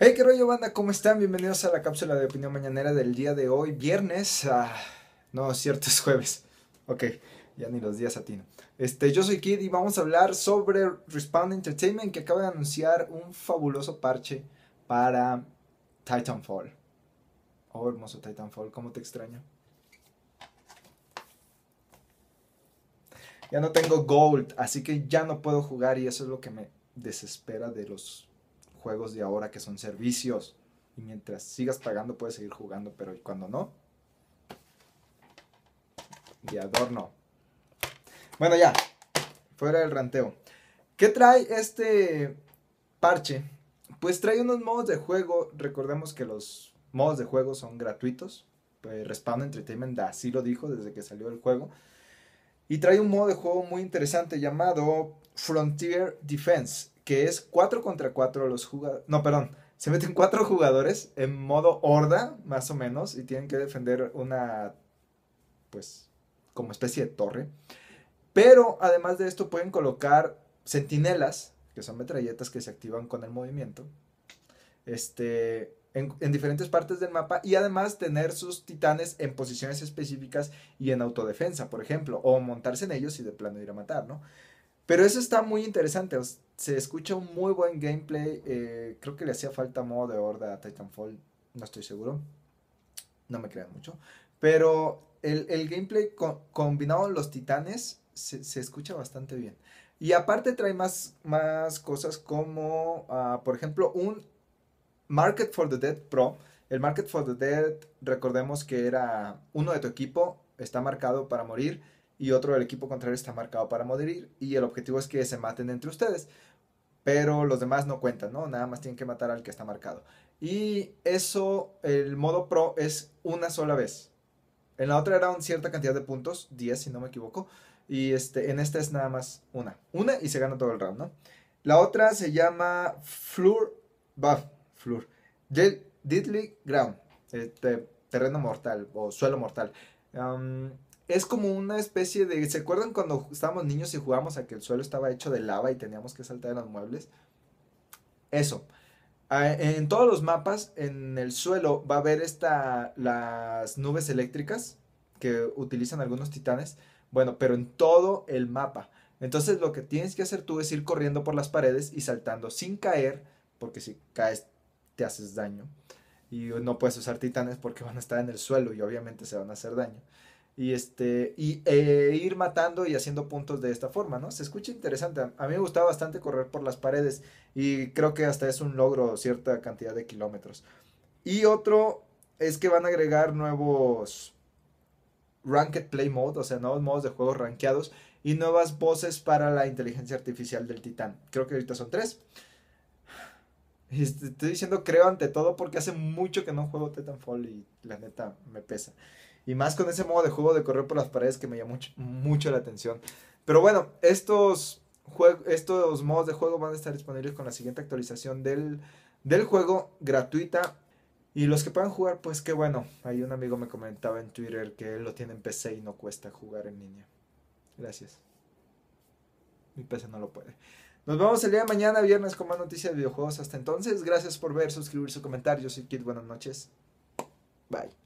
Hey, qué rollo banda, ¿cómo están? Bienvenidos a la cápsula de opinión mañanera del día de hoy, viernes. Ah, no, cierto, es jueves. Ok, ya ni los días atino. Este, yo soy Kid y vamos a hablar sobre Respawn Entertainment que acaba de anunciar un fabuloso parche para Titanfall. Oh, hermoso Titanfall, cómo te extraño. Ya no tengo gold, así que ya no puedo jugar y eso es lo que me desespera de los juegos de ahora que son servicios. Y mientras sigas pagando puedes seguir jugando, pero cuando no, y adorno. Bueno, ya, fuera del ranteo. que trae este parche? Pues trae unos modos de juego. Recordemos que los modos de juego son gratuitos. Pues Respawn Entertainment así lo dijo desde que salió el juego. Y trae un modo de juego muy interesante llamado Frontier Defense, que es 4 contra 4 los jugadores. No, perdón. Se meten 4 jugadores en modo horda, más o menos, y tienen que defender una, pues, como especie de torre. Pero además de esto pueden colocar centinelas, que son metralletas que se activan con el movimiento. Este, en, diferentes partes del mapa y además tener sus titanes en posiciones específicas y en autodefensa, por ejemplo, o montarse en ellos y de plano ir a matar, ¿no? Pero eso está muy interesante, se escucha un muy buen gameplay, eh, creo que le hacía falta modo de horda a Titanfall, no estoy seguro, no me crean mucho, pero el, gameplay combinado con los titanes se, escucha bastante bien. Y aparte trae más, más cosas como, ah, por ejemplo, un Market for the Dead Pro. El Market for the Dead, recordemos que era uno de tu equipo, está marcado para morir, y otro del equipo contrario está marcado para morir, y el objetivo es que se maten entre ustedes. Pero los demás no cuentan, ¿no? Nada más tienen que matar al que está marcado. Y eso, el modo pro es una sola vez. En la otra era una cierta cantidad de puntos, 10 si no me equivoco. Y este, en esta es nada más una. Una y se gana todo el round, ¿no? La otra se llama Floor Buff. Flur. deadly Ground, eh, terreno mortal o suelo mortal. es como una especie de. ¿Se acuerdan cuando estábamos niños y jugábamos a que el suelo estaba hecho de lava y teníamos que saltar de los muebles? Eso. Ah, en todos los mapas, en el suelo, va a haber esta, las nubes eléctricas que utilizan algunos titanes. Bueno, pero en todo el mapa. Entonces lo que tienes que hacer tú es ir corriendo por las paredes y saltando sin caer, porque si caes te haces daño. Y no puedes usar titanes porque van a estar en el suelo y obviamente se van a hacer daño. Y, este, y eh, ir matando y haciendo puntos de esta forma, ¿no? Se escucha interesante. A mí me gustaba bastante correr por las paredes y creo que hasta es un logro cierta cantidad de kilómetros. Y otro es que van a agregar nuevos Ranked Play Mode, o sea, nuevos modos de juego rankeados y nuevas voces para la inteligencia artificial del titán. Creo que ahorita son tres estoy diciendo creo ante todo porque hace mucho que no juego Titanfall y la neta me pesa. Y más con ese modo de juego de correr por las paredes que me llama mucho, mucho la atención. Pero bueno, estos, estos modos de juego van a estar disponibles con la siguiente actualización del, del juego gratuita. Y los que puedan jugar, pues qué bueno. Hay un amigo me comentaba en Twitter que él lo tiene en PC y no cuesta jugar en línea. Gracias. Mi PC no lo puede. Nos vemos el día de mañana, viernes, con más noticias de videojuegos. Hasta entonces, gracias por ver, suscribirse, comentar. Yo soy Kid, buenas noches. Bye.